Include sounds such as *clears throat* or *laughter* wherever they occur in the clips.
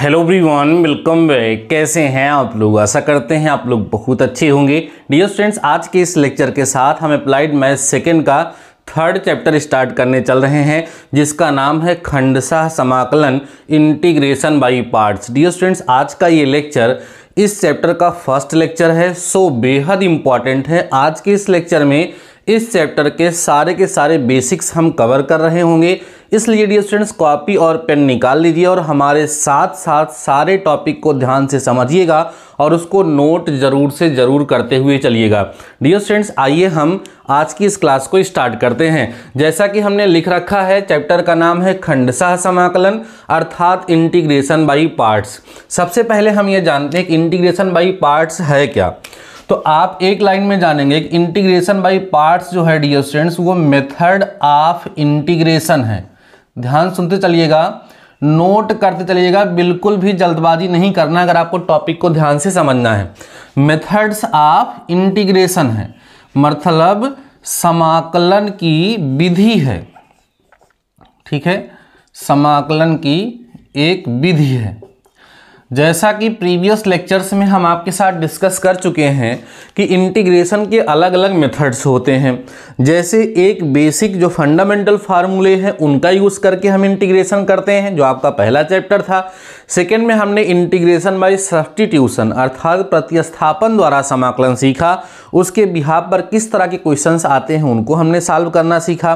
hello one welcome back कैसे हैं आप लोग आशा करते हैं आप लोग बहुत अच्छे होंगे डियर स्टूडेंट्स आज के इस लेक्चर के साथ हम अप्लाइड मैथ सेकेंड का थर्ड चैप्टर स्टार्ट करने चल रहे हैं जिसका नाम है खंडसा समाकलन integration by parts dear students आज का ये लेक्चर इस चैप्टर का फर्स्ट लेक्चर है सो बेहद इंपॉर्टेंट है आज के इस लेक्चर में इस चैप्टर के सारे के सारे बेसिक्स हम कवर कर रहे होंगे इसलिए डी स्टूडेंट्स कॉपी और पेन निकाल लीजिए और हमारे साथ साथ सारे टॉपिक को ध्यान से समझिएगा और उसको नोट ज़रूर से ज़रूर करते हुए चलिएगा डी स्टूडेंट्स आइए हम आज की इस क्लास को स्टार्ट करते हैं जैसा कि हमने लिख रखा है चैप्टर का नाम है खंडशाह समाकलन अर्थात इंटीग्रेशन बाई पार्ट्स सबसे पहले हम ये जानते हैं कि इंटीग्रेशन बाई पार्ट्स है क्या तो आप एक लाइन में जानेंगे कि इंटीग्रेशन बाय पार्ट्स जो है डियर स्टूडेंट्स वो मेथड ऑफ इंटीग्रेशन है ध्यान सुनते चलिएगा नोट करते चलिएगा बिल्कुल भी जल्दबाजी नहीं करना अगर आपको टॉपिक को ध्यान से समझना है मेथड्स ऑफ इंटीग्रेशन है मतलब समाकलन की विधि है ठीक है समाकलन की एक विधि है जैसा कि प्रीवियस लेक्चर्स में हम आपके साथ डिस्कस कर चुके हैं कि इंटीग्रेशन के अलग अलग मेथड्स होते हैं जैसे एक बेसिक जो फंडामेंटल फार्मूले हैं उनका यूज़ करके हम इंटीग्रेशन करते हैं जो आपका पहला चैप्टर था सेकेंड में हमने इंटीग्रेशन बाय सब्सटीट्यूशन अर्थात प्रतिस्थापन द्वारा समाकलन सीखा उसके बिहार पर किस तरह के क्वेश्चंस आते हैं उनको हमने सॉल्व करना सीखा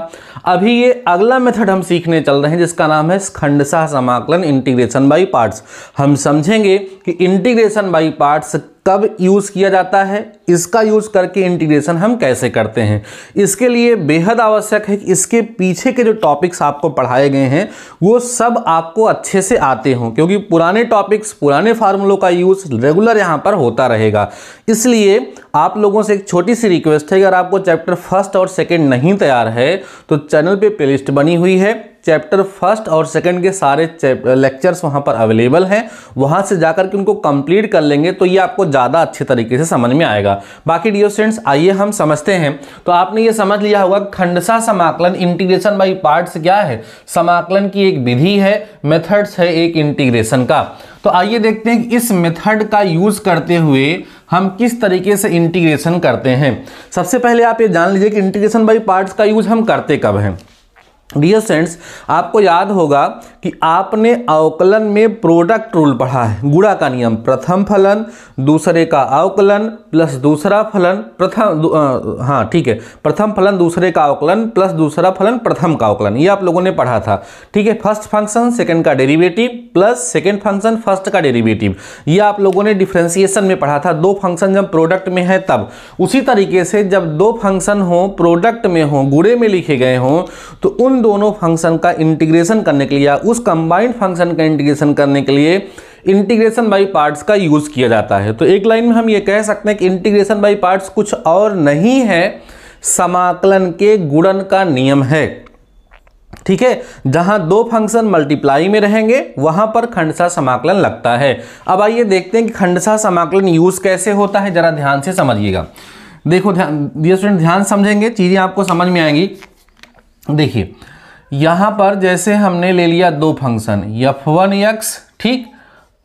अभी ये अगला मेथड हम सीखने चल रहे हैं जिसका नाम है खंडशाह समाकलन इंटीग्रेशन बाई पार्ट्स हम समझेंगे कि इंटीग्रेशन बाई पार्ट्स कब यूज़ किया जाता है इसका यूज़ करके इंटीग्रेशन हम कैसे करते हैं इसके लिए बेहद आवश्यक है कि इसके पीछे के जो टॉपिक्स आपको पढ़ाए गए हैं वो सब आपको अच्छे से आते हों क्योंकि पुराने टॉपिक्स पुराने फार्मूलों का यूज़ रेगुलर यहाँ पर होता रहेगा इसलिए आप लोगों से एक छोटी सी रिक्वेस्ट है अगर आपको चैप्टर फर्स्ट और सेकेंड नहीं तैयार है तो चैनल पे प्लेलिस्ट बनी हुई है चैप्टर फर्स्ट और सेकंड के सारे लेक्चर्स वहाँ पर अवेलेबल हैं वहाँ से जाकर के उनको कंप्लीट कर लेंगे तो ये आपको ज़्यादा अच्छे तरीके से समझ में आएगा बाकी डियो स्टूडेंट्स आइए हम समझते हैं तो आपने ये समझ लिया होगा खंडसा समाकलन इंटीग्रेशन बाई पार्ट्स क्या है समाकलन की एक विधि है मेथड्स है एक इंटीग्रेशन का तो आइए देखते हैं कि इस मेथड का यूज़ करते हुए हम किस तरीके से इंटीग्रेशन करते हैं सबसे पहले आप ये जान लीजिए कि इंटीग्रेशन बाई पार्ट्स का यूज हम करते कब हैं डियर सेंट्स आपको याद होगा कि आपने अवकलन में प्रोडक्ट रूल पढ़ा है गुड़ा का नियम प्रथम फलन दूसरे का अवकलन प्लस दूसरा फलन प्रथम हाँ ठीक है प्रथम फलन दूसरे का अवकलन प्लस दूसरा फलन प्रथम का अवकलन ये आप लोगों ने पढ़ा था ठीक है फर्स्ट फंक्शन सेकंड का derivative plus second function first का डेरिवेटिव ये आप लोगों ने डिफ्रेंसिएशन में पढ़ा था दो फंक्शन जब प्रोडक्ट में है तब उसी तरीके से जब दो फंक्शन हों प्रोडक्ट में हों गुड़े में लिखे गए हों तो उन दोनों फंक्शन का इंटीग्रेशन करने के लिए या उस कंबाइंड फंक्शन का इंटीग्रेशन करने के लिए इंटीग्रेशन बाई पार्ट्स का यूज़ किया जाता है तो एक लाइन में हम ये कह सकते हैं कि इंटीग्रेशन बाई पार्ट्स कुछ और नहीं है समाकलन के गुणन का नियम है ठीक है जहां दो फंक्शन मल्टीप्लाई में रहेंगे वहां पर खंडसा समाकलन लगता है अब आइए देखते हैं कि खंडसा समाकलन यूज कैसे होता है जरा ध्यान से समझिएगा देखो ध्यान स्टूडेंट ध्यान समझेंगे चीजें आपको समझ में आएंगी देखिए यहाँ पर जैसे हमने ले लिया दो फंक्शन एफ वन एक्स ठीक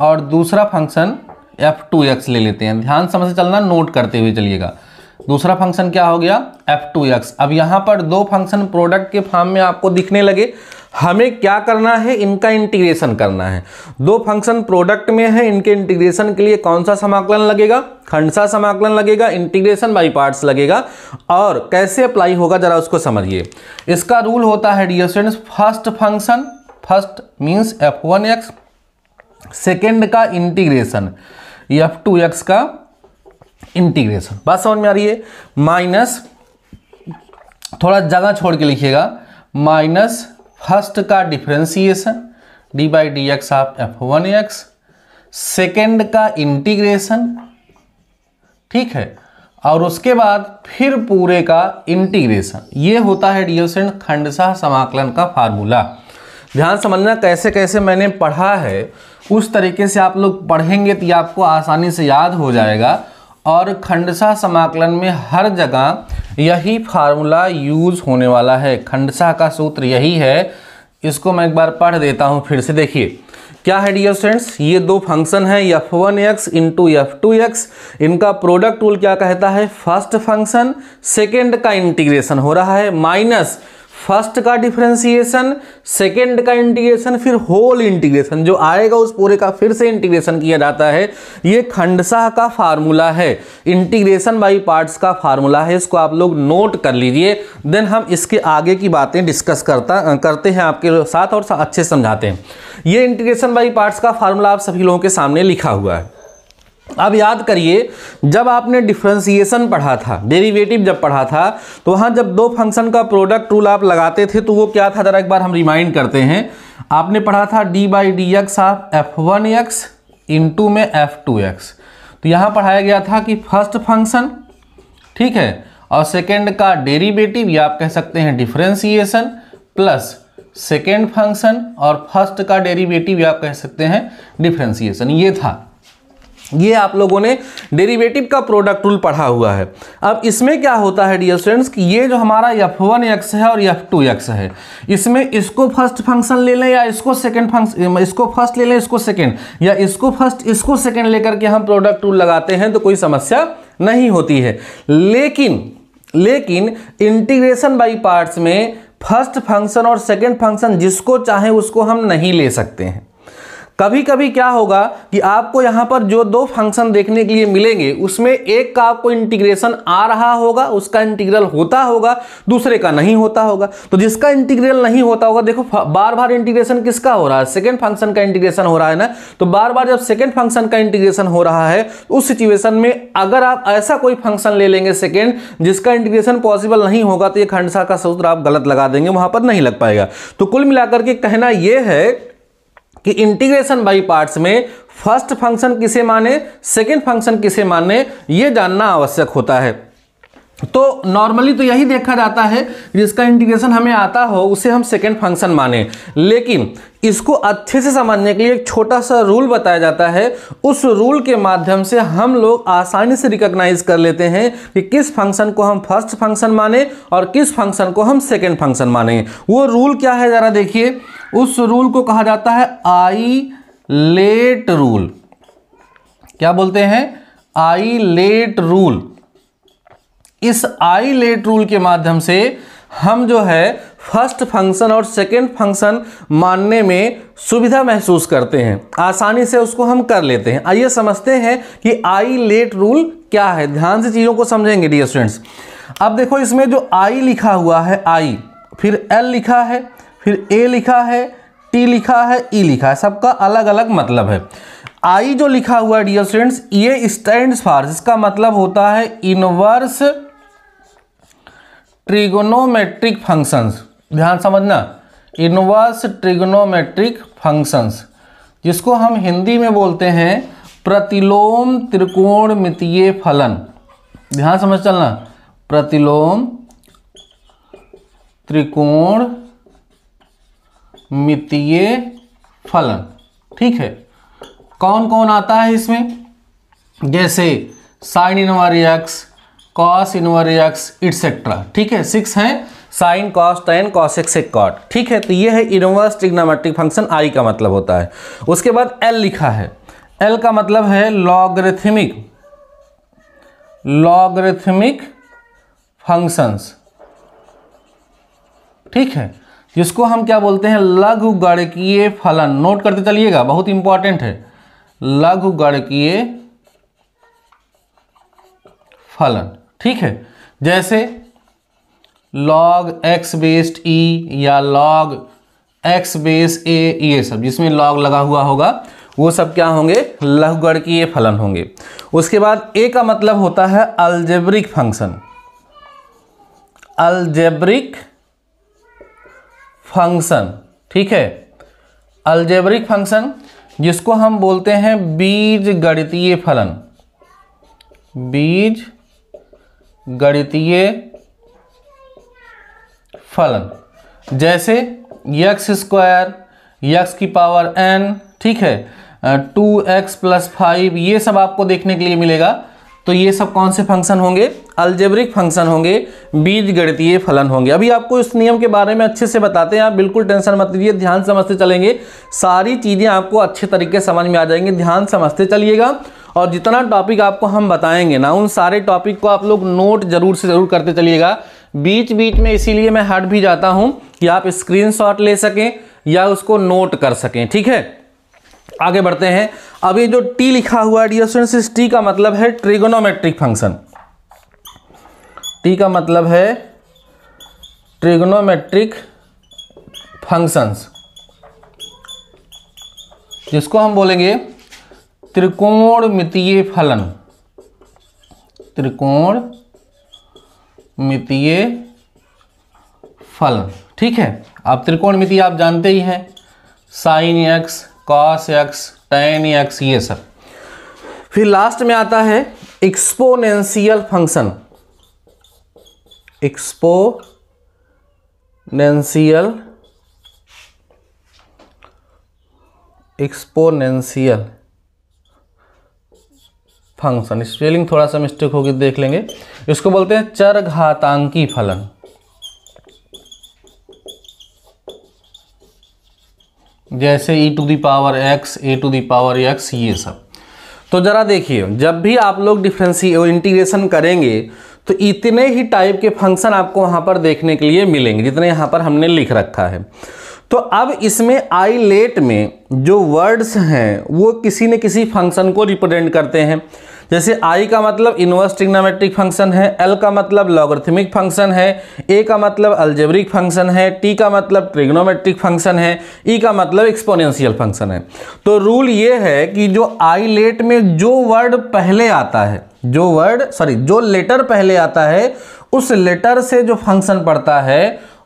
और दूसरा फंक्शन एफ टू एक्स ले लेते हैं ध्यान समझ चलना नोट करते हुए चलिएगा दूसरा फंक्शन क्या हो गया एफ टू एक्स अब यहाँ पर दो फंक्शन प्रोडक्ट के फॉर्म में आपको दिखने लगे हमें क्या करना है इनका इंटीग्रेशन करना है दो फंक्शन प्रोडक्ट में है इनके इंटीग्रेशन के लिए कौन सा समाकलन लगेगा खंड सा समाकलन लगेगा इंटीग्रेशन बाई पार्ट्स लगेगा और कैसे अप्लाई होगा जरा उसको समझिए इसका रूल होता है dear students first function first means F one x second का इंटीग्रेशन एफ टू एक्स का इंटीग्रेशन बात समझ में आ रही है माइनस थोड़ा जगह छोड़ के लिखिएगा माइनस फर्स्ट का differentiation D by D X of F one x second का इंटीग्रेशन ठीक है और उसके बाद फिर पूरे का इंटीग्रेशन ये होता है डियोसेंट खंडशाह समाकलन का फार्मूला ध्यान समझना कैसे कैसे मैंने पढ़ा है उस तरीके से आप लोग पढ़ेंगे तो आपको आसानी से याद हो जाएगा और खंडसा समाकलन में हर जगह यही फार्मूला यूज होने वाला है खंडसा का सूत्र यही है इसको मैं एक बार पढ़ देता हूँ फिर से देखिए क्या है डियर स्टूडेंट्स ये दो फंक्शन है F one X into F two X इनका प्रोडक्ट रूल क्या कहता है फर्स्ट फंक्शन सेकेंड का इंटीग्रेशन हो रहा है माइनस फर्स्ट का डिफ्रेंसिएशन सेकेंड का इंटीग्रेशन फिर होल इंटीग्रेशन जो आएगा उस पूरे का फिर से इंटीग्रेशन किया जाता है ये खंडसाह का फार्मूला है इंटीग्रेशन बाई पार्ट्स का फार्मूला है इसको आप लोग नोट कर लीजिए देन हम इसके आगे की बातें डिस्कस करता करते हैं आपके साथ और अच्छे समझाते हैं ये इंटीग्रेशन बाई पार्ट्स का फार्मूला आप सभी लोगों के सामने लिखा हुआ है अब याद करिए जब आपने डिफ्रेंसिएशन पढ़ा था डेरिवेटिव जब पढ़ा था तो वहाँ जब दो फंक्शन का प्रोडक्ट रूल आप लगाते थे तो वो क्या था ज़रा एक बार हम रिमाइंड करते हैं आपने पढ़ा था डी बाई डी एक्स आप एफ वन एक्स इंटू में एफ टू एक्स तो यहाँ पढ़ाया गया था कि फर्स्ट फंक्शन ठीक है और सेकेंड का डेरीवेटिव या आप कह सकते हैं डिफ्रेंसिएशन प्लस सेकेंड फंक्शन और फर्स्ट का डेरीवेटिव या आप कह सकते हैं डिफ्रेंसिएशन ये था ये आप लोगों ने डेरिवेटिव का प्रोडक्ट रूल पढ़ा हुआ है अब इसमें क्या होता है डियर स्टूडेंट्स कि ये जो हमारा एफ वन एक्स है और एफ टू एक्स है इसमें इसको फर्स्ट फंक्शन ले लें या इसको सेकंड फंक्शन इसको फर्स्ट ले लें इसको सेकंड या इसको फर्स्ट इसको सेकंड लेकर के हम प्रोडक्ट रूल लगाते हैं तो कोई समस्या नहीं होती है लेकिन लेकिन इंटीग्रेशन बाई पार्ट्स में फर्स्ट फंक्शन और सेकेंड फंक्शन जिसको चाहें उसको हम नहीं ले सकते हैं कभी कभी क्या होगा कि आपको यहाँ पर जो दो फंक्शन देखने के लिए मिलेंगे उसमें एक का आपको इंटीग्रेशन आ रहा होगा उसका इंटीग्रल होता होगा दूसरे का नहीं होता होगा तो जिसका इंटीग्रल नहीं होता होगा देखो बार बार इंटीग्रेशन किसका हो रहा है सेकेंड फंक्शन का इंटीग्रेशन हो रहा है ना तो बार बार जब सेकेंड फंक्शन का इंटीग्रेशन हो रहा है उस सिचुएशन में अगर आप ऐसा कोई फंक्शन ले लेंगे सेकेंड जिसका इंटीग्रेशन पॉसिबल नहीं होगा तो ये खंडसा का सूत्र आप गलत लगा देंगे वहां पर नहीं लग पाएगा तो कुल मिलाकर के कहना यह है कि इंटीग्रेशन बाई पार्ट्स में फर्स्ट फंक्शन किसे माने सेकेंड फंक्शन किसे माने ये जानना आवश्यक होता है तो नॉर्मली तो यही देखा जाता है जिसका इंटीग्रेशन हमें आता हो उसे हम सेकेंड फंक्शन माने लेकिन इसको अच्छे से समझने के लिए एक छोटा सा रूल बताया जाता है उस रूल के माध्यम से हम लोग आसानी से रिकॉग्नाइज कर लेते हैं कि किस फंक्शन को हम फर्स्ट फंक्शन माने और किस फंक्शन को हम सेकेंड फंक्शन माने वो रूल क्या है ज़रा देखिए उस रूल को कहा जाता है आई लेट रूल क्या बोलते हैं आई लेट रूल इस आई लेट रूल के माध्यम से हम जो है फर्स्ट फंक्शन और सेकेंड फंक्शन मानने में सुविधा महसूस करते हैं आसानी से उसको हम कर लेते हैं आइए समझते हैं कि आई लेट रूल क्या है ध्यान से चीज़ों को समझेंगे डियर स्टूडेंट्स अब देखो इसमें जो आई लिखा हुआ है आई फिर एल लिखा है फिर ए लिखा है टी लिखा है ई e लिखा है सबका अलग अलग मतलब है आई जो लिखा हुआ है डियर स्टूडेंट्स ये स्टैंड फॉर जिसका मतलब होता है इनवर्स ट्रिगोनोमेट्रिक फंक्शंस ध्यान समझना इनवर्स ट्रिगोनोमेट्रिक फंक्शंस जिसको हम हिंदी में बोलते हैं प्रतिलोम त्रिकोण मितीय फलन ध्यान समझ चलना प्रतिलोम त्रिकोण मितीय फलन ठीक है कौन कौन आता है इसमें जैसे sine inverse X cos inverse X etcetera ठीक है सिक्स हैं sine cos tan cosec sec cot ठीक है तो ये है इनवर्स ट्रिग्नोमेट्रिक फंक्शन आई का मतलब होता है उसके बाद एल लिखा है एल का मतलब है लॉगरिथमिक लॉगरिथमिक फंक्शंस ठीक है जिसको हम क्या बोलते हैं लघु गणकीय फलन नोट करते चलिएगा बहुत इंपॉर्टेंट है लघु गणकीय फलन ठीक है जैसे log x बेस्ड e या log x बेस a ये सब जिसमें log लगा हुआ होगा वो सब क्या होंगे लघुगढ़ की फलन होंगे उसके बाद ए का मतलब होता है अल्जेब्रिक फंक्शन अल्जेब्रिक फंक्शन ठीक है अल्जेबरिक फंक्शन जिसको हम बोलते हैं बीज गणितीय फलन बीज गणितीय फलन जैसे यक्स स्क्वायर यक्स की पावर एन ठीक है टू एक्स प्लस फाइव ये सब आपको देखने के लिए मिलेगा तो ये सब कौन से फंक्शन होंगे अल्जेब्रिक फंक्शन होंगे बीज गणितीय फलन होंगे अभी आपको इस नियम के बारे में अच्छे से बताते हैं आप बिल्कुल टेंशन मत लीजिए ध्यान समझते चलेंगे सारी चीज़ें आपको अच्छे तरीके समझ में आ जाएंगी ध्यान समझते चलिएगा और जितना टॉपिक आपको हम बताएंगे ना उन सारे टॉपिक को आप लोग नोट जरूर से ज़रूर करते चलिएगा बीच बीच में इसीलिए मैं हट भी जाता हूँ कि आप स्क्रीन ले सकें या उसको नोट कर सकें ठीक है आगे बढ़ते हैं अब ये जो टी लिखा हुआ है डियर स्टूडेंट्स इस टी का मतलब है ट्रिगोनोमेट्रिक फंक्शन टी का मतलब है ट्रिगोनोमेट्रिक फंक्शंस जिसको हम बोलेंगे त्रिकोण मितीय फलन त्रिकोण मितीय फलन ठीक है आप त्रिकोणमितीय आप जानते ही हैं sine X cos X tan X ये सब फिर लास्ट में आता है exponential function exponential exponential function spelling थोड़ा सा मिस्टेक होगी देख लेंगे इसको बोलते हैं चरघातांकी फलन जैसे e to the power x a to the power x ये सब तो ज़रा देखिए जब भी आप लोग डिफ्रेंसी इंटीग्रेशन करेंगे तो इतने ही टाइप के फंक्शन आपको वहाँ पर देखने के लिए मिलेंगे जितने यहाँ पर हमने लिख रखा है तो अब इसमें आई लेट में जो वर्ड्स हैं वो किसी न किसी फंक्शन को रिप्रेजेंट करते हैं जैसे आई का मतलब इनवर्स ट्रिग्नोमेट्रिक फंक्शन है एल का मतलब लॉगरिथमिक फंक्शन है ए का मतलब अल्जेब्रिक फंक्शन है टी का मतलब ट्रिग्नोमेट्रिक फंक्शन है ई e का मतलब एक्सपोनेंशियल फंक्शन है तो रूल ये है कि जो आई लेट में जो वर्ड पहले आता है जो वर्ड सॉरी जो लेटर पहले आता है उस लेटर से जो फंक्शन पड़ता है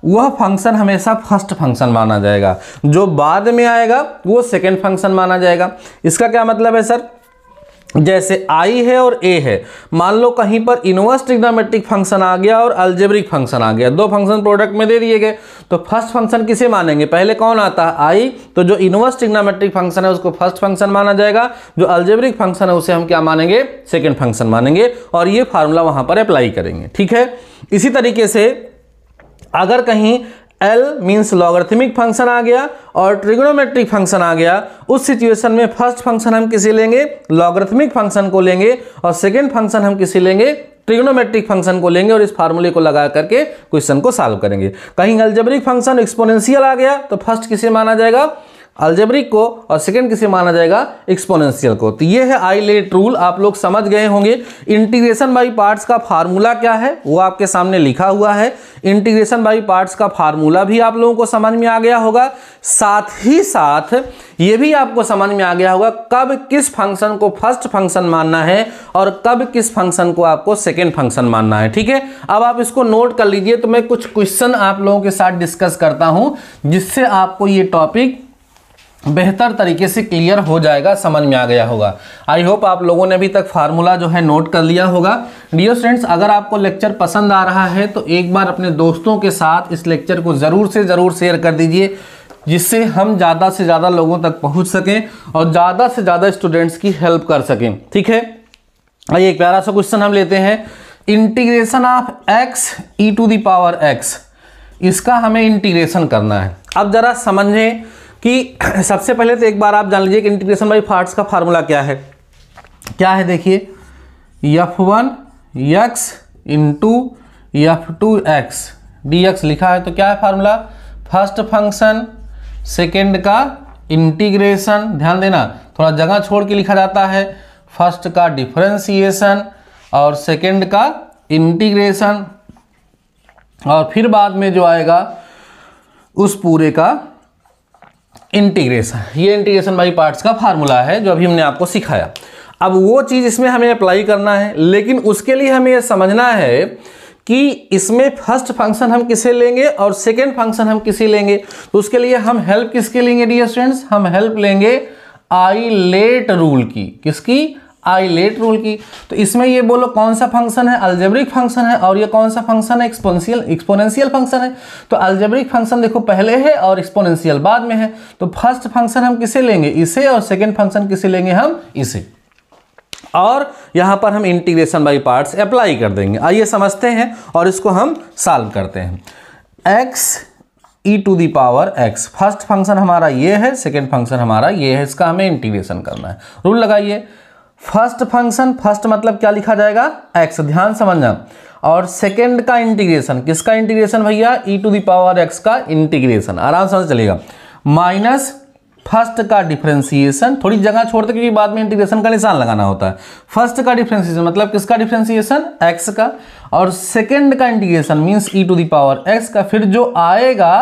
वह फंक्शन हमेशा फर्स्ट फंक्शन माना जाएगा जो बाद में आएगा वो सेकेंड फंक्शन माना जाएगा इसका क्या मतलब है सर जैसे आई है और ए है मान लो कहीं पर इनवर्स ट्रिग्नोमेट्रिक फंक्शन आ गया और अल्जेब्रिक फंक्शन आ गया दो फंक्शन प्रोडक्ट में दे दिए गए तो फर्स्ट फंक्शन किसे मानेंगे पहले कौन आता है आई तो जो इनवर्स ट्रिग्नोमेट्रिक फंक्शन है उसको फर्स्ट फंक्शन माना जाएगा जो अल्जेब्रिक फंक्शन है उसे हम क्या मानेंगे सेकेंड फंक्शन मानेंगे और ये फार्मूला वहाँ पर अप्लाई करेंगे ठीक है इसी तरीके से अगर कहीं एल मीन्स लॉगर्थमिक फंक्शन आ गया और ट्रिग्नोमेट्रिक फंक्शन आ गया उस सिचुएशन में फर्स्ट फंक्शन हम किसी लेंगे लॉगर्थमिक फंक्शन को लेंगे और सेकेंड फंक्शन हम किसी लेंगे ट्रिग्नोमेट्रिक फंक्शन को लेंगे और इस फार्मूले को लगा करके क्वेश्चन को सॉल्व करेंगे कहीं अल्जेब्रिक फंक्शन एक्सपोनेंशियल आ गया तो फर्स्ट किसे माना जाएगा अल्जेब्रिक को और सेकेंड किसे माना जाएगा एक्सपोनेंशियल को तो ये है आई लेट रूल आप लोग समझ गए होंगे इंटीग्रेशन बाई पार्ट्स का फार्मूला क्या है वो आपके सामने लिखा हुआ है इंटीग्रेशन बाई पार्ट्स का फार्मूला भी आप लोगों को समझ में आ गया होगा साथ ही साथ ये भी आपको समझ में आ गया होगा कब किस फंक्शन को फर्स्ट फंक्शन मानना है और कब किस फंक्शन को आपको सेकेंड फंक्शन मानना है ठीक है अब आप इसको नोट कर लीजिए तो मैं कुछ क्वेश्चन आप लोगों के साथ डिस्कस करता हूँ जिससे आपको ये टॉपिक बेहतर तरीके से क्लियर हो जाएगा समझ में आ गया होगा आई होप आप लोगों ने अभी तक फार्मूला जो है नोट कर लिया होगा डियर स्टूडेंट्स अगर आपको लेक्चर पसंद आ रहा है तो एक बार अपने दोस्तों के साथ इस लेक्चर को ज़रूर से ज़रूर शेयर कर दीजिए जिससे हम ज़्यादा से ज़्यादा लोगों तक पहुँच सकें और ज़्यादा से ज़्यादा स्टूडेंट्स की हेल्प कर सकें ठीक है आइए एक प्यारा सा क्वेश्चन हम लेते हैं integration of X E to the power X इसका हमें इंटीग्रेशन करना है अब ज़रा समझें कि *clears throat* सबसे पहले तो एक बार आप जान लीजिए कि इंटीग्रेशन बाई पार्ट्स का फार्मूला क्या है क्या है देखिए F one X into F two X D X लिखा है तो क्या है फार्मूला फर्स्ट फंक्शन सेकेंड का इंटीग्रेशन ध्यान देना थोड़ा जगह छोड़ के लिखा जाता है फर्स्ट का डिफ्रेंसिएशन और सेकेंड का इंटीग्रेशन और फिर बाद में जो आएगा उस पूरे का इंटीग्रेशन ये इंटीग्रेशन बाई पार्ट्स का फार्मूला है जो अभी हमने आपको सिखाया अब वो चीज़ इसमें हमें अप्लाई करना है लेकिन उसके लिए हमें यह समझना है कि इसमें फर्स्ट फंक्शन हम किसे लेंगे और सेकेंड फंक्शन हम किसे लेंगे तो उसके लिए हम हेल्प किसके लेंगे डी स्टूडेंट्स हम हेल्प लेंगे आई लेट रूल की किसकी आई लेट रूल की तो इसमें ये बोलो कौन सा फंक्शन है अल्जेब्रिक फंक्शन है और ये कौन सा फंक्शन है एक्सपोनशियल एक्सपोनेंशियल फंक्शन है तो अल्जेब्रिक फंक्शन देखो पहले है और एक्सपोनेंशियल बाद में है तो फर्स्ट फंक्शन हम किसे लेंगे इसे और सेकेंड फंक्शन किसे लेंगे हम इसे और यहाँ पर हम इंटीग्रेशन बाई पार्ट्स अप्लाई कर देंगे आइए समझते हैं और इसको हम सॉल्व करते हैं X E to the power X first function हमारा ये है सेकेंड फंक्शन हमारा ये है इसका हमें इंटीग्रेशन करना है रूल लगाइए फर्स्ट फंक्शन फर्स्ट मतलब क्या लिखा जाएगा एक्स ध्यान समझना और सेकेंड का इंटीग्रेशन किसका इंटीग्रेशन भैया ई टू दावर एक्स का इंटीग्रेशन आराम से चलेगा माइनस फर्स्ट का डिफ्रेंसिएशन थोड़ी जगह छोड़ते क्योंकि बाद में इंटीग्रेशन का निशान लगाना होता है फर्स्ट का डिफ्रेंसिएशन मतलब किसका डिफ्रेंसिएशन एक्स का और सेकेंड का integration means E to the power X का फिर जो आएगा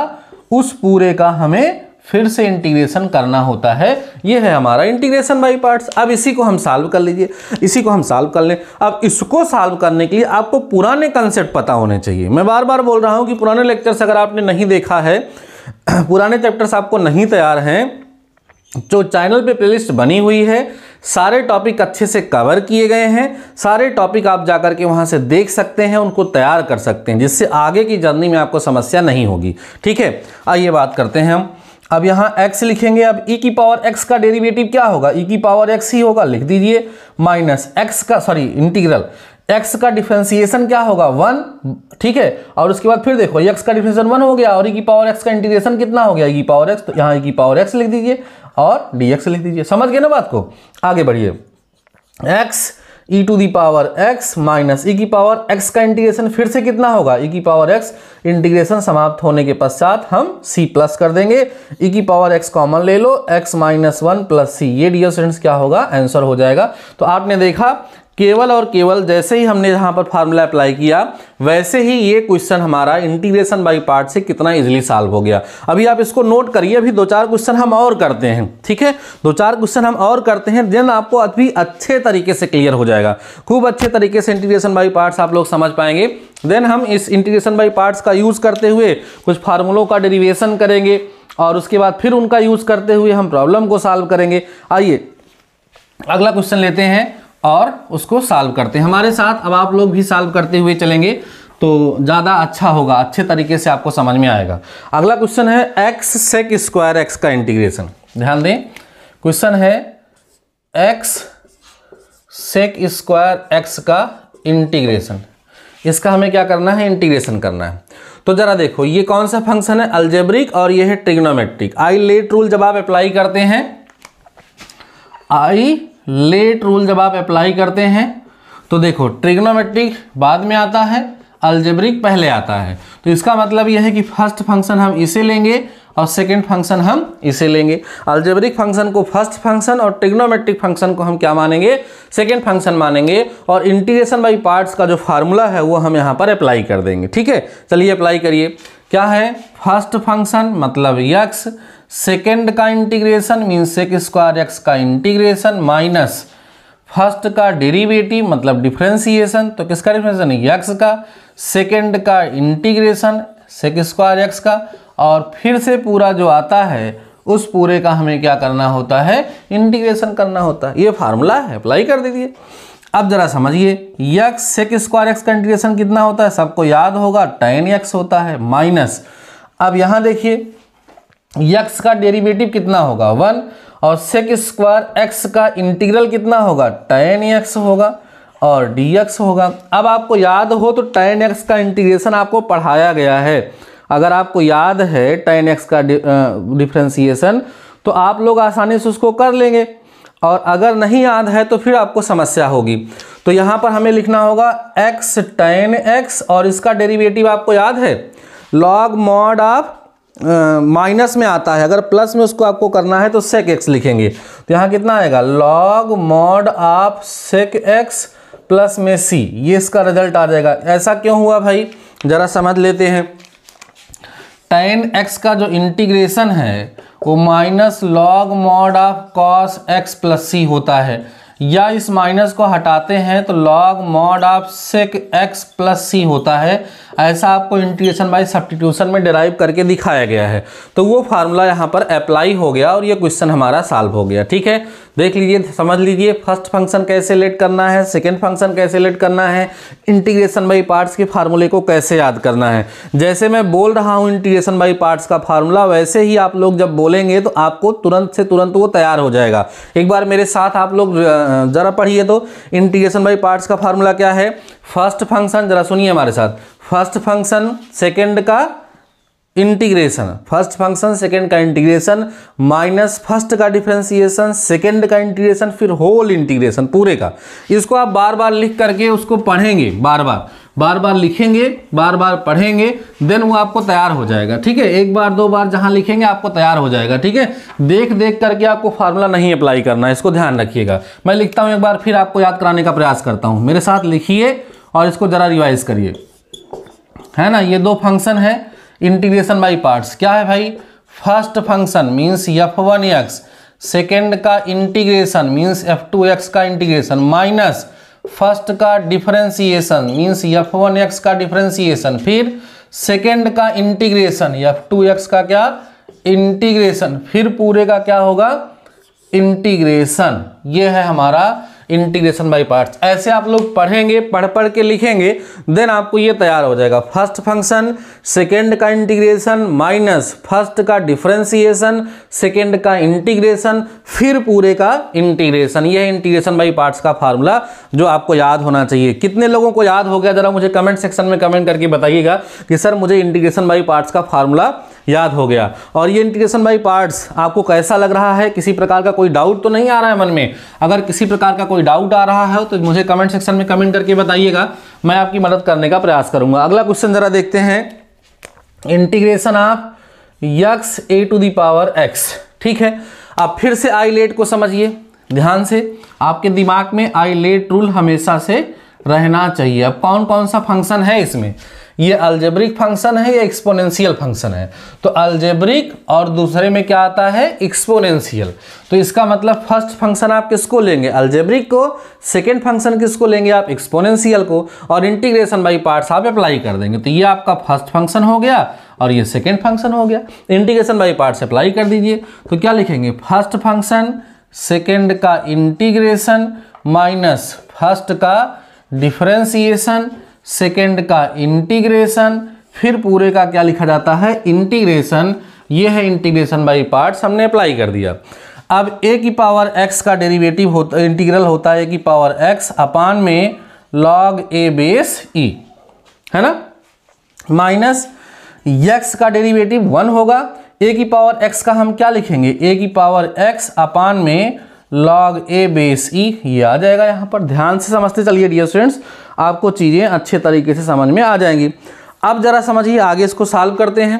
उस पूरे का हमें फिर से इंटीग्रेशन करना होता है ये है हमारा इंटीग्रेशन बाई पार्ट्स अब इसी को हम सॉल्व कर लीजिए इसी को हम सॉल्व कर लें अब इसको सॉल्व करने के लिए आपको पुराने कंसेप्ट पता होने चाहिए मैं बार बार बोल रहा हूँ कि पुराने लेक्चर्स अगर आपने नहीं देखा है *clears throat* पुराने चैप्टर्स आपको नहीं तैयार हैं जो चैनल पे प्लेलिस्ट बनी हुई है सारे टॉपिक अच्छे से कवर किए गए हैं सारे टॉपिक आप जाकर के वहाँ से देख सकते हैं उनको तैयार कर सकते हैं जिससे आगे की जर्नी में आपको समस्या नहीं होगी ठीक है आइए बात करते हैं हम अब यहाँ x लिखेंगे अब e की पावर x का डेरिवेटिव क्या होगा e की पावर x ही होगा लिख दीजिए माइनस x का सॉरी इंटीग्रल x का डिफ्रेंसिएशन क्या होगा वन ठीक है और उसके बाद फिर देखो x का डिफ्रेंसिएशन वन हो गया और e की पावर x का इंटीग्रेशन कितना हो गया e की पावर x तो यहाँ e की पावर x लिख दीजिए और dx लिख दीजिए समझ गए ना बात को आगे बढ़िए X e to the power X minus E की पावर एक्स का इंटीग्रेशन फिर से कितना होगा e की पावर एक्स इंटीग्रेशन समाप्त होने के पश्चात हम सी प्लस कर देंगे ई की पावर एक्स कॉमन ले लो X minus one plus C ये डियर स्टूडेंट्स क्या होगा आंसर हो जाएगा तो आपने देखा केवल और केवल जैसे ही हमने यहाँ पर फार्मूला अप्लाई किया वैसे ही ये क्वेश्चन हमारा इंटीग्रेशन बाई पार्ट से कितना इजीली सॉल्व हो गया अभी आप इसको नोट करिए अभी दो चार क्वेश्चन हम और करते हैं ठीक है दो चार क्वेश्चन हम और करते हैं देन आपको अभी अच्छे तरीके से क्लियर हो जाएगा खूब अच्छे तरीके से इंटीग्रेशन बाई पार्ट्स आप लोग समझ पाएंगे देन हम इस इंटीग्रेशन बाई पार्ट्स का यूज़ करते हुए कुछ फार्मूलों का डेरिवेशन करेंगे और उसके बाद फिर उनका यूज़ करते हुए हम प्रॉब्लम को सॉल्व करेंगे आइए अगला क्वेश्चन लेते हैं और उसको सॉल्व करते हैं हमारे साथ अब आप लोग भी सॉल्व करते हुए चलेंगे तो ज़्यादा अच्छा होगा अच्छे तरीके से आपको समझ में आएगा अगला क्वेश्चन है एक्स सेक स्क्वायर एक्स का इंटीग्रेशन ध्यान दें क्वेश्चन है एक्स सेक स्क्वायर एक्स का इंटीग्रेशन इसका हमें क्या करना है इंटीग्रेशन करना है तो जरा देखो ये कौन सा फंक्शन है अल्जेब्रिक और ये है ट्रिग्नोमेट्रिक आई लेट रूल जब आप अप्लाई करते हैं आई लेट रूल जब आप अप्लाई करते हैं तो देखो ट्रिग्नोमेट्रिक बाद में आता है अल्जेब्रिक पहले आता है तो इसका मतलब यह है कि फर्स्ट फंक्शन हम इसे लेंगे और सेकंड फंक्शन हम इसे लेंगे अल्जेब्रिक फंक्शन को फर्स्ट फंक्शन और ट्रिग्नोमेट्रिक फंक्शन को हम क्या मानेंगे सेकंड फंक्शन मानेंगे और इंटीग्रेशन बाय पार्ट्स का जो फार्मूला है वो हम यहाँ पर अप्लाई कर देंगे ठीक है चलिए अप्लाई करिए क्या है फर्स्ट फंक्शन मतलब यक्स सेकेंड का integration mean sec square x का इंटीग्रेशन माइनस फर्स्ट का डेरिवेटिव मतलब डिफ्रेंसिएशन तो किसका डिफ्रेंसिएशन यक्स का सेकेंड का इंटीग्रेशन सेक स्क्वायर एक्स का और फिर से पूरा जो आता है उस पूरे का हमें क्या करना होता है इंटीग्रेशन करना होता है ये फार्मूला है अप्लाई कर दीजिए अब जरा समझिए यक्स सेक स्क्वायर एक्स का इंटीग्रेशन कितना होता है सबको याद होगा टेन एक्स होता है माइनस अब यहाँ देखिए यक्स का डेरिवेटिव कितना होगा वन और सेक स्क्वायर एक्स का इंटीग्रल कितना होगा टेन एक्स होगा और डी एक्स होगा अब आपको याद हो तो टेन एक्स का इंटीग्रेशन आपको पढ़ाया गया है अगर आपको याद है टेन एक्स का डिफ्रेंसिएशन तो आप लोग आसानी से उसको कर लेंगे और अगर नहीं याद है तो फिर आपको समस्या होगी तो यहाँ पर हमें लिखना होगा एक्स टेन एक्स और इसका डेरिवेटिव आपको याद है लॉग मॉड ऑफ माइनस में आता है अगर प्लस में उसको आपको करना है तो सेक एक्स लिखेंगे तो यहाँ कितना आएगा log mod of sec x plus में सी ये इसका रिजल्ट आ जाएगा ऐसा क्यों हुआ भाई ज़रा समझ लेते हैं टेन एक्स का जो इंटीग्रेशन है वो minus log mod of cos x plus c होता है या इस माइनस को हटाते हैं तो log mod of sec x plus c होता है ऐसा आपको इंटीग्रेशन बाय सब्टीट्यूशन में डिराइव करके दिखाया गया है तो वो फार्मूला यहाँ पर अप्लाई हो गया और ये क्वेश्चन हमारा सॉल्व हो गया ठीक है देख लीजिए समझ लीजिए फर्स्ट फंक्शन कैसे लेट करना है सेकेंड फंक्शन कैसे लेट करना है इंटीग्रेशन बाई पार्ट्स के फार्मूले को कैसे याद करना है जैसे मैं बोल रहा हूँ इंटीग्रेशन बाई पार्ट्स का फार्मूला वैसे ही आप लोग जब बोलेंगे तो आपको तुरंत से तुरंत वो तैयार हो जाएगा एक बार मेरे साथ आप लोग ज़रा पढ़िए तो इंटीग्रेशन बाई पार्ट्स का फार्मूला क्या है फर्स्ट फंक्शन जरा सुनिए हमारे साथ फर्स्ट फंक्शन सेकेंड का इंटीग्रेशन फर्स्ट फंक्शन सेकेंड का इंटीग्रेशन माइनस फर्स्ट का डिफ्रेंसिएशन सेकेंड का इंटीग्रेशन फिर होल इंटीग्रेशन पूरे का इसको आप बार बार लिख करके उसको पढ़ेंगे बार बार बार बार लिखेंगे बार बार पढ़ेंगे देन वो आपको तैयार हो जाएगा ठीक है एक बार दो बार जहाँ लिखेंगे आपको तैयार हो जाएगा ठीक है देख देख करके आपको फार्मूला नहीं अप्लाई करना है इसको ध्यान रखिएगा मैं लिखता हूँ एक बार फिर आपको याद कराने का प्रयास करता हूँ मेरे साथ लिखिए और इसको ज़रा रिवाइज करिए है ना ये दो फंक्शन है इंटीग्रेशन बाई पार्ट्स क्या है भाई first function means F one x second का integration means f two x का इंटीग्रेशन माइनस फर्स्ट का differentiation means F one x का डिफरेंशिएशन फिर सेकेंड का इंटीग्रेशन एफ टू एक्स का क्या इंटीग्रेशन फिर पूरे का क्या होगा इंटीग्रेशन ये है हमारा इंटीग्रेशन बाई पार्ट्स ऐसे आप लोग पढ़ेंगे पढ़ पढ़ के लिखेंगे देन आपको ये तैयार हो जाएगा फर्स्ट फंक्शन सेकेंड का इंटीग्रेशन माइनस फर्स्ट का डिफ्रेंसिएशन सेकेंड का इंटीग्रेशन फिर पूरे का इंटीग्रेशन यह इंटीग्रेशन बाई पार्ट्स का फार्मूला जो आपको याद होना चाहिए कितने लोगों को याद हो गया जरा मुझे कमेंट सेक्शन में कमेंट करके बताइएगा कि सर मुझे इंटीग्रेशन बाई पार्ट्स का फार्मूला याद हो गया और ये इंटीग्रेशन बाई पार्ट्स आपको कैसा लग रहा है किसी प्रकार का कोई डाउट तो नहीं आ रहा है मन में अगर किसी प्रकार का कोई डाउट आ रहा है तो मुझे कमेंट सेक्शन में कमेंट करके बताइएगा मैं आपकी मदद करने का प्रयास करूंगा अगला क्वेश्चन ज़रा देखते हैं integration of x a to the power x ठीक है आप फिर से आई लेट को समझिए ध्यान से आपके दिमाग में आई लेट रूल हमेशा से रहना चाहिए अब कौन कौन सा फंक्शन है इसमें ये अल्जेब्रिक फंक्शन है या एक्सपोनेंशियल फंक्शन है तो अल्जेब्रिक और दूसरे में क्या आता है एक्सपोनेंशियल तो इसका मतलब फर्स्ट फंक्शन आप किसको लेंगे अल्जेब्रिक को सेकेंड फंक्शन किसको लेंगे आप एक्सपोनेंशियल को और इंटीग्रेशन बाई पार्ट्स आप अप्लाई कर देंगे तो ये आपका फर्स्ट फंक्शन हो गया और ये सेकेंड फंक्शन हो गया इंटीग्रेशन बाई पार्ट्स अप्लाई कर दीजिए तो क्या लिखेंगे फर्स्ट फंक्शन सेकेंड का इंटीग्रेशन माइनस फर्स्ट का डिफ्रेंसिएशन सेकेंड का इंटीग्रेशन फिर पूरे का क्या लिखा जाता है इंटीग्रेशन ये है इंटीग्रेशन बाई पार्ट्स हमने अप्लाई कर दिया अब ए की पावर एक्स का डेरिवेटिव होता इंटीग्रल होता है ए की पावर एक्स अपान में लॉग ए बेस ई है ना माइनस एक्स का डेरिवेटिव वन होगा ए की पावर एक्स का हम क्या लिखेंगे ए की पावर एक्स अपान में लॉग ए बेस ई ये आ जाएगा यहाँ पर ध्यान से समझते चलिए डियर स्टूडेंट्स आपको चीज़ें अच्छे तरीके से समझ में आ जाएंगी अब ज़रा समझिए आगे इसको सॉल्व करते हैं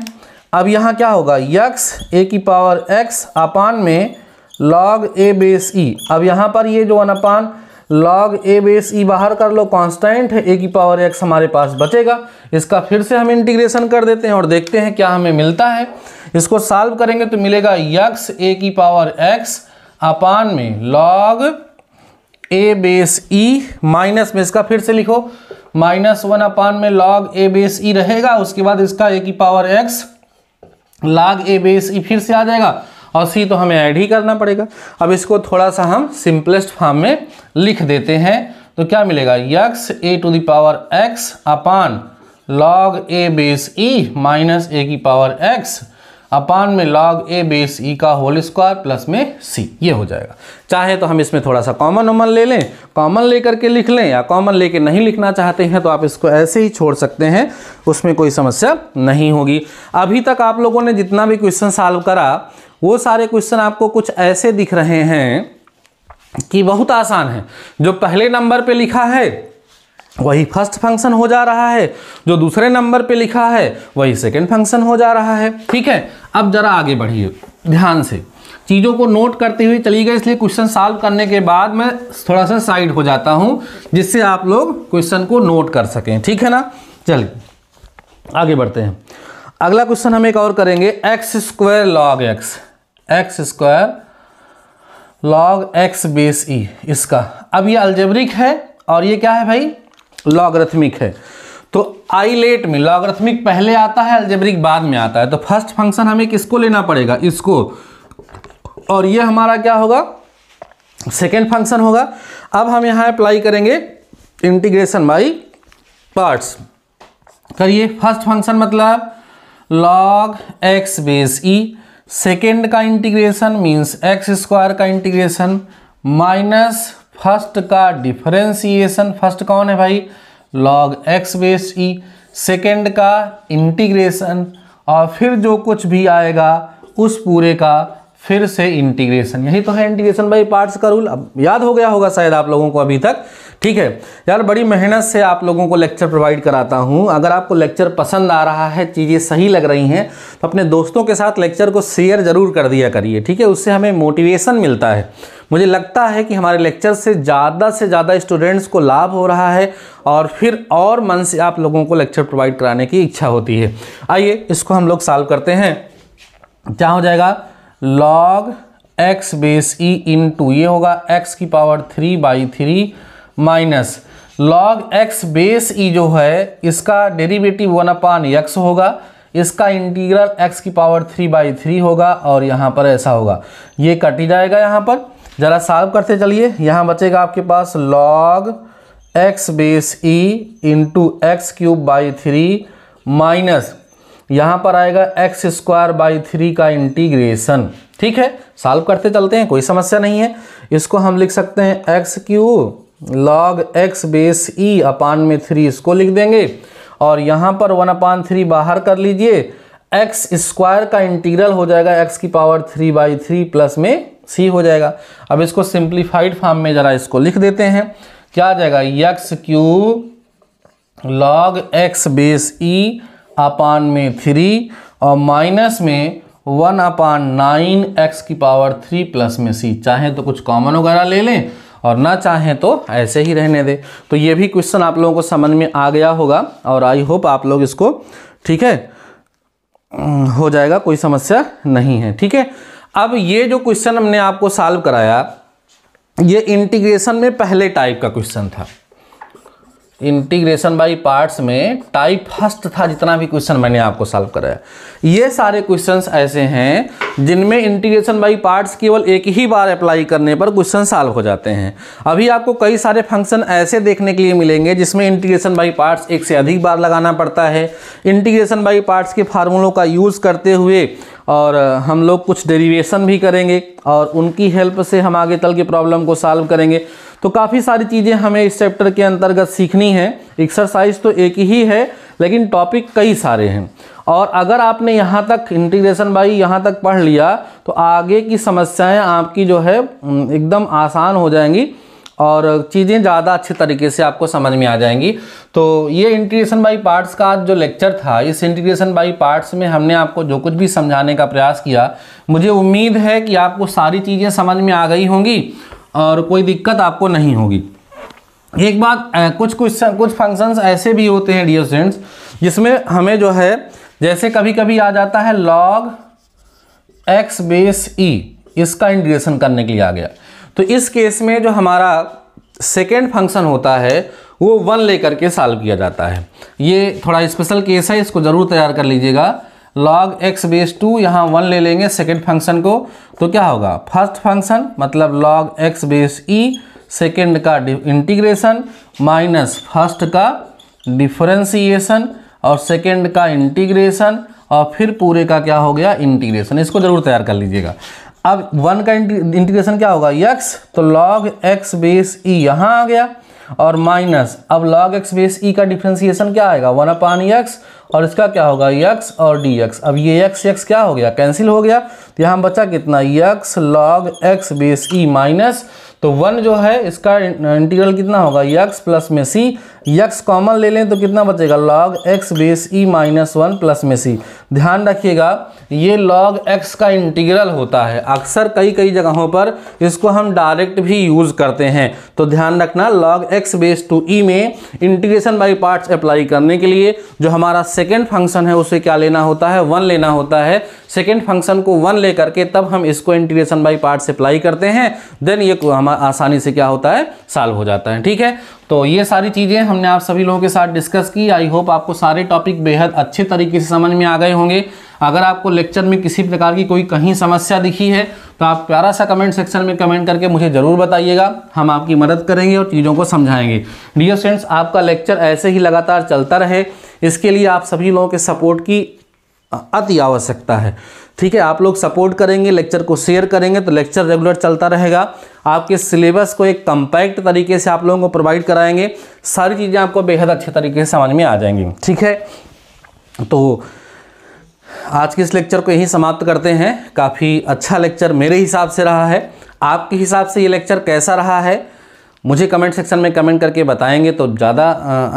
अब यहाँ क्या होगा यक्स ए की पावर एक्स अपान में लॉग ए बेस ई अब यहाँ पर ये जो one upon log a base e बाहर कर लो कांस्टेंट है ए की पावर एक्स हमारे पास बचेगा इसका फिर से हम इंटीग्रेशन कर देते हैं और देखते हैं क्या हमें मिलता है इसको सॉल्व करेंगे तो मिलेगा यक्स ए की पावर एक्स अपान में log a base e minus में इसका फिर से लिखो माइनस वन अपान में लॉग ए बेस ई रहेगा उसके बाद इसका ए की power x log a base e फिर से आ जाएगा और सी तो हमें ऐड ही करना पड़ेगा अब इसको थोड़ा सा हम सिंपलेस्ट फॉर्म में लिख देते हैं तो क्या मिलेगा x a to the power x upon log a base e minus a की पावर एक्स अपान में लॉग ए बेस ई का होल स्क्वायर प्लस में सी ये हो जाएगा चाहे तो हम इसमें थोड़ा सा कॉमन उमन ले लें कॉमन ले करके लिख लें या कॉमन लेके नहीं लिखना चाहते हैं तो आप इसको ऐसे ही छोड़ सकते हैं उसमें कोई समस्या नहीं होगी अभी तक आप लोगों ने जितना भी क्वेश्चन सॉल्व करा वो सारे क्वेश्चन आपको कुछ ऐसे दिख रहे हैं कि बहुत आसान है जो पहले नंबर पर लिखा है वही फर्स्ट फंक्शन हो जा रहा है जो दूसरे नंबर पे लिखा है वही सेकंड फंक्शन हो जा रहा है ठीक है अब ज़रा आगे बढ़िए ध्यान से चीज़ों को नोट करते हुए चलिएगा इसलिए क्वेश्चन सॉल्व करने के बाद मैं थोड़ा सा साइड हो जाता हूँ जिससे आप लोग क्वेश्चन को नोट कर सकें ठीक है ना चलिए आगे बढ़ते हैं अगला क्वेश्चन हम एक और करेंगे x square log x x square log x base e इसका अब ये अल्जेब्रिक है और ये क्या है भाई लॉगरथमिक है तो आई लेट में लॉगरिथमिक पहले आता है अल्जेब्रिक बाद में आता है तो फर्स्ट फंक्शन हमें किसको लेना पड़ेगा इसको और ये हमारा क्या होगा सेकेंड फंक्शन होगा अब हम यहाँ अप्लाई करेंगे इंटीग्रेशन बाई पार्ट्स करिए फर्स्ट फंक्शन मतलब log x base e second का इंटीग्रेशन मीन्स एक्स स्क्वायर का इंटीग्रेशन माइनस फर्स्ट का डिफरेंशिएशन फर्स्ट कौन है भाई log x base e second का इंटीग्रेशन और फिर जो कुछ भी आएगा उस पूरे का फिर से इंटीग्रेशन यही तो है इंटीग्रेशन बाई पार्ट्स का रूल अब याद हो गया होगा शायद आप लोगों को अभी तक ठीक है यार बड़ी मेहनत से आप लोगों को लेक्चर प्रोवाइड कराता हूँ अगर आपको लेक्चर पसंद आ रहा है चीज़ें सही लग रही हैं तो अपने दोस्तों के साथ लेक्चर को शेयर ज़रूर कर दिया करिए ठीक है उससे हमें मोटिवेशन मिलता है मुझे लगता है कि हमारे लेक्चर से ज़्यादा से ज़्यादा स्टूडेंट्स को लाभ हो रहा है और फिर और मन से आप लोगों को लेक्चर प्रोवाइड कराने की इच्छा होती है आइए इसको हम लोग सॉल्व करते हैं क्या हो जाएगा log x base e into ये होगा एक्स की power three by three minus log x base e जो है इसका डेरिवेटिव वन अपान एक्स होगा इसका इंटीग्रल एक्स की पावर थ्री बाई थ्री होगा और यहाँ पर ऐसा होगा ये कट ही जाएगा यहाँ पर ज़रा साल्व करते चलिए यहाँ बचेगा आपके पास log x base e into x cube by three minus यहाँ पर आएगा एक्स स्क्वायर बाई थ्री का इंटीग्रेशन ठीक है साल्व करते चलते हैं कोई समस्या नहीं है इसको हम लिख सकते हैं x cube log x base e upon में थ्री इसको लिख देंगे और यहाँ पर वन अपान थ्री बाहर कर लीजिए एक्स स्क्वायर का इंटीग्रल हो जाएगा एक्स की power three by three plus में सी हो जाएगा अब इसको सिंप्लीफाइड फॉर्म में ज़रा इसको लिख देते हैं क्या आ जाएगा x cube log x base e upon में थ्री और माइनस में वन अपान नाइन एक्स की पावर थ्री प्लस में सी चाहे तो कुछ कॉमन वगैरह ले लें और ना चाहें तो ऐसे ही रहने दे तो ये भी क्वेश्चन आप लोगों को समझ में आ गया होगा और आई होप आप लोग इसको ठीक है हम्म, हो जाएगा कोई समस्या नहीं है ठीक है अब ये जो क्वेश्चन हमने आपको सॉल्व कराया ये इंटीग्रेशन में पहले टाइप का क्वेश्चन था इंटीग्रेशन बाई पार्ट्स में टाइप फर्स्ट था जितना भी क्वेश्चन मैंने आपको सॉल्व कराया ये सारे क्वेश्चंस ऐसे हैं जिनमें इंटीग्रेशन बाई पार्ट्स केवल एक ही बार अप्लाई करने पर क्वेश्चन सॉल्व हो जाते हैं अभी आपको कई सारे फंक्शन ऐसे देखने के लिए मिलेंगे जिसमें इंटीग्रेशन बाई पार्ट्स एक से अधिक बार लगाना पड़ता है इंटीग्रेशन बाई पार्ट्स के फार्मूलों का यूज़ करते हुए और हम लोग कुछ डेरिवेशन भी करेंगे और उनकी हेल्प से हम आगे चल के प्रॉब्लम को सॉल्व करेंगे तो काफ़ी सारी चीज़ें हमें इस चैप्टर के अंतर्गत सीखनी है एक्सरसाइज तो एक ही है लेकिन टॉपिक कई सारे हैं और अगर आपने यहाँ तक इंटीग्रेशन बाई यहाँ तक पढ़ लिया तो आगे की समस्याएं आपकी जो है एकदम आसान हो जाएंगी और चीज़ें ज़्यादा अच्छे तरीके से आपको समझ में आ जाएंगी तो ये इंटीग्रेशन बाई पार्ट्स का जो लेक्चर था इस इंटीग्रेशन बाई पार्ट्स में हमने आपको जो कुछ भी समझाने का प्रयास किया मुझे उम्मीद है कि आपको सारी चीज़ें समझ में आ गई होंगी और कोई दिक्कत आपको नहीं होगी एक बात कुछ कुछ कुछ फंक्शंस ऐसे भी होते हैं डियर स्टूडेंट्स जिसमें हमें जो है जैसे कभी कभी आ जाता है लॉग एक्स बेस ई इसका इंटीग्रेशन करने के लिए आ गया तो इस केस में जो हमारा सेकेंड फंक्शन होता है वो वन लेकर के सॉल्व किया जाता है ये थोड़ा स्पेशल केस है इसको ज़रूर तैयार कर लीजिएगा लॉग एक्स बेस टू यहाँ वन ले लेंगे सेकेंड फंक्शन को तो क्या होगा फर्स्ट फंक्शन मतलब log x base e second का इंटीग्रेशन माइनस फर्स्ट का डिफरेंशिएशन और सेकेंड का इंटीग्रेशन और फिर पूरे का क्या हो गया इंटीग्रेशन इसको ज़रूर तैयार कर लीजिएगा अब वन का इंटीग्रेशन क्या होगा यक्स तो लॉग एक्स बेस ई यहाँ आ गया और माइनस अब लॉग एक्स बेस ई का डिफ्रेंसिएशन क्या आएगा वन अपान यक्स और इसका क्या होगा यक्स और डी एक्स अब ये यक्स यक्स क्या हो गया कैंसिल हो गया तो यहाँ बचा कितना x log x base e minus तो वन जो है इसका इंटीग्रल कितना होगा यक्स प्लस में सी यक्स कॉमन ले लें तो कितना बचेगा log x base e minus one plus में सी ध्यान रखिएगा ये लॉग एक्स का इंटीग्रल होता है अक्सर कई कई जगहों पर इसको हम डायरेक्ट भी यूज़ करते हैं तो ध्यान रखना log x base two e में इंटीग्रेशन बाई पार्ट्स अप्लाई करने के लिए जो हमारा सेकेंड फंक्शन है उसे क्या लेना होता है वन लेना होता है सेकेंड फंक्शन को वन ले करके तब हम इसको इंटीग्रेशन बाई पार्ट्स अप्लाई करते हैं देन ये हमारा आसानी से क्या होता है साल्व हो जाता है ठीक है तो ये सारी चीज़ें हमने आप सभी लोगों के साथ डिस्कस की आई होप आपको सारे टॉपिक बेहद अच्छे तरीके से समझ में आ गए होंगे अगर आपको लेक्चर में किसी प्रकार की कोई कहीं समस्या दिखी है तो आप प्यारा सा कमेंट सेक्शन में कमेंट करके मुझे ज़रूर बताइएगा हम आपकी मदद करेंगे और चीज़ों को समझाएंगे डियर फ्रेंड्स आपका लेक्चर ऐसे ही लगातार चलता रहे इसके लिए आप सभी लोगों के सपोर्ट की अति आवश्यकता है ठीक है आप लोग सपोर्ट करेंगे लेक्चर को शेयर करेंगे तो लेक्चर रेगुलर चलता रहेगा आपके सिलेबस को एक कंपैक्ट तरीके से आप लोगों को प्रोवाइड कराएंगे सारी चीज़ें आपको बेहद अच्छे तरीके से समझ में आ जाएंगी ठीक है तो आज के इस लेक्चर को यहीं समाप्त करते हैं काफ़ी अच्छा लेक्चर मेरे हिसाब से रहा है आपके हिसाब से ये लेक्चर कैसा रहा है मुझे कमेंट सेक्शन में कमेंट करके बताएंगे तो ज़्यादा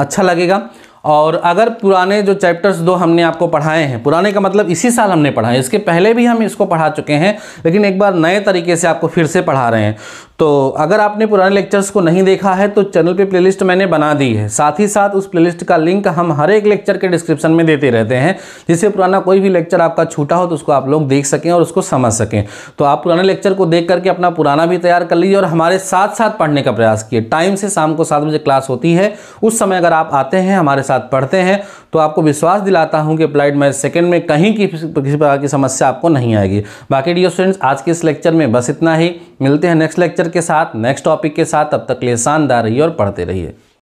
अच्छा लगेगा और अगर पुराने जो चैप्टर्स दो हमने आपको पढ़ाए हैं पुराने का मतलब इसी साल हमने पढ़ाए इसके पहले भी हम इसको पढ़ा चुके हैं लेकिन एक बार नए तरीके से आपको फिर से पढ़ा रहे हैं तो अगर आपने पुराने लेक्चर्स को नहीं देखा है तो चैनल पे प्लेलिस्ट मैंने बना दी है साथ ही साथ उस प्लेलिस्ट का लिंक हम हर एक लेक्चर के डिस्क्रिप्शन में देते रहते हैं जिससे पुराना कोई भी लेक्चर आपका छूटा हो तो उसको आप लोग देख सकें और उसको समझ सकें तो आप पुराने लेक्चर को देख करके अपना पुराना भी तैयार कर लीजिए और हमारे साथ साथ पढ़ने का प्रयास किए टाइम से शाम को सात बजे क्लास होती है उस समय अगर आप आते हैं हमारे साथ पढ़ते हैं तो आपको विश्वास दिलाता हूँ कि अप्लाइड मैथ सेकेंड में कहीं की किसी प्रकार की समस्या आपको नहीं आएगी बाकी डी स्टूडेंट्स आज के इस लेक्चर में बस इतना ही मिलते हैं नेक्स्ट लेक्चर के साथ नेक्स्ट टॉपिक के साथ तब तक लिए शानदार रहिए और पढ़ते रहिए